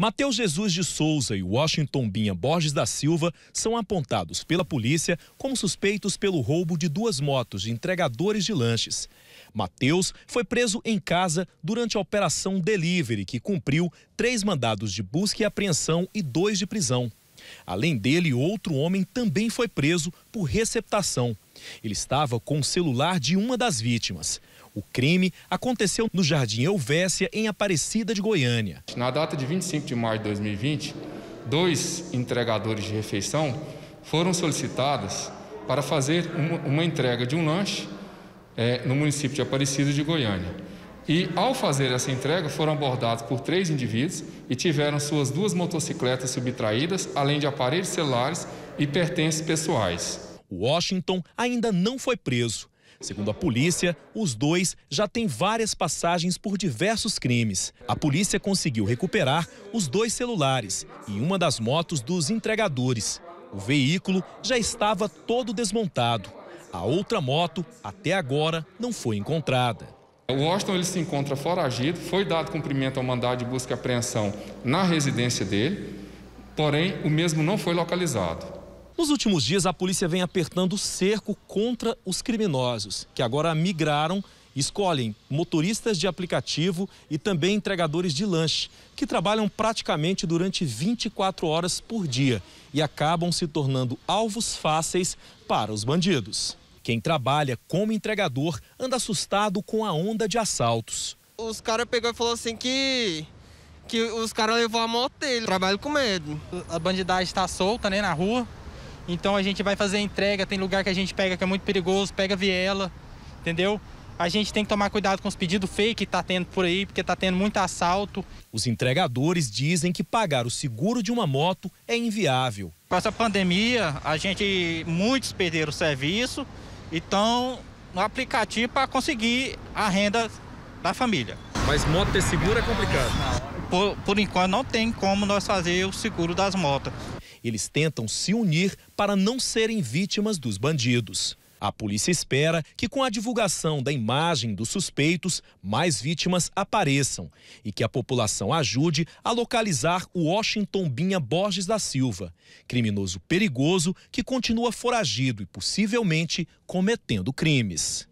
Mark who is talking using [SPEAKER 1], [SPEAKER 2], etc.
[SPEAKER 1] Mateus Jesus de Souza e Washington Binha Borges da Silva são apontados pela polícia como suspeitos pelo roubo de duas motos de entregadores de lanches. Mateus foi preso em casa durante a Operação Delivery, que cumpriu três mandados de busca e apreensão e dois de prisão. Além dele, outro homem também foi preso por receptação ele estava com o celular de uma das vítimas. O crime aconteceu no Jardim Elvésia, em Aparecida de Goiânia. Na
[SPEAKER 2] data de 25 de março de 2020, dois entregadores de refeição foram solicitados para fazer uma, entrega de um lanche é, no município de Aparecida de Goiânia. E ao fazer essa entrega, foram abordados por três indivíduos e tiveram suas duas motocicletas subtraídas, além de aparelhos celulares e pertences pessoais. Washington ainda não foi preso. Segundo a polícia,
[SPEAKER 1] os dois já têm várias passagens por diversos crimes. A polícia conseguiu recuperar os dois celulares e uma das motos dos entregadores. O veículo já estava todo desmontado. A outra moto, até agora, não foi
[SPEAKER 2] encontrada. O Washington ele se encontra foragido, foi dado cumprimento ao mandado de busca e apreensão na residência dele, porém o mesmo não foi localizado. Nos
[SPEAKER 1] últimos dias, a polícia vem apertando o cerco contra os criminosos, que agora migraram e escolhem motoristas de aplicativo e também entregadores de lanche, que trabalham praticamente durante 24 horas por dia e acabam se tornando alvos fáceis para os bandidos. Quem trabalha como entregador anda assustado com a onda de assaltos.
[SPEAKER 3] Os caras pegou e falou assim que que os caras levou a moto dele. Trabalho com medo. A bandidagem está solta, né, na rua. Então a gente vai fazer entrega, tem lugar que a gente pega que é muito perigoso, pega viela, entendeu? A gente tem que tomar cuidado com os pedidos fake que está tendo por aí, porque está tendo muito assalto.
[SPEAKER 1] Os entregadores
[SPEAKER 3] dizem que pagar o seguro de uma moto é inviável. Com essa pandemia, a gente muitos perderam o serviço, então no aplicativo para conseguir a renda da família. Mas moto ter seguro é complicado. Por, por
[SPEAKER 1] enquanto não tem como nós fazer o seguro das motos eles tentam se unir para não serem vítimas dos bandidos. A polícia espera que, com a divulgação da imagem dos suspeitos, mais vítimas apareçam e que a população ajude a localizar o Washington Binha Borges da Silva, criminoso perigoso que continua foragido e possivelmente cometendo crimes.